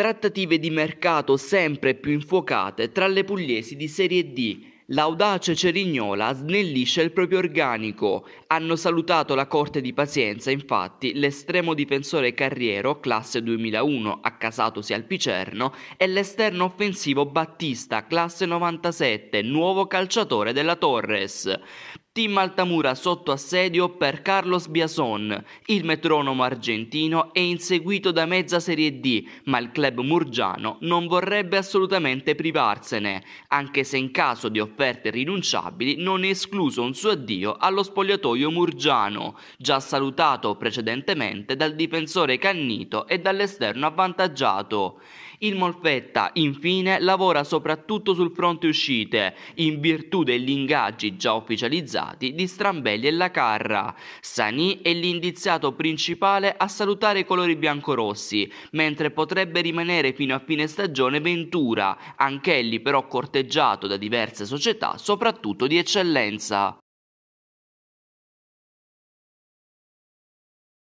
Trattative di mercato sempre più infuocate tra le pugliesi di Serie D. L'audace Cerignola snellisce il proprio organico. Hanno salutato la corte di pazienza, infatti, l'estremo difensore Carriero, classe 2001, accasatosi al Picerno, e l'esterno offensivo Battista, classe 97, nuovo calciatore della Torres. Team Altamura sotto assedio per Carlos Biason, il metronomo argentino è inseguito da mezza Serie D, ma il club murgiano non vorrebbe assolutamente privarsene, anche se in caso di offerte rinunciabili non è escluso un suo addio allo spogliatoio murgiano, già salutato precedentemente dal difensore Cannito e dall'esterno avvantaggiato. Il Molfetta, infine, lavora soprattutto sul fronte uscite, in virtù degli ingaggi già ufficializzati di Strambelli e La Carra. Sani è l'indiziato principale a salutare i colori biancorossi, mentre potrebbe rimanere fino a fine stagione Ventura, anch'egli però corteggiato da diverse società, soprattutto di eccellenza.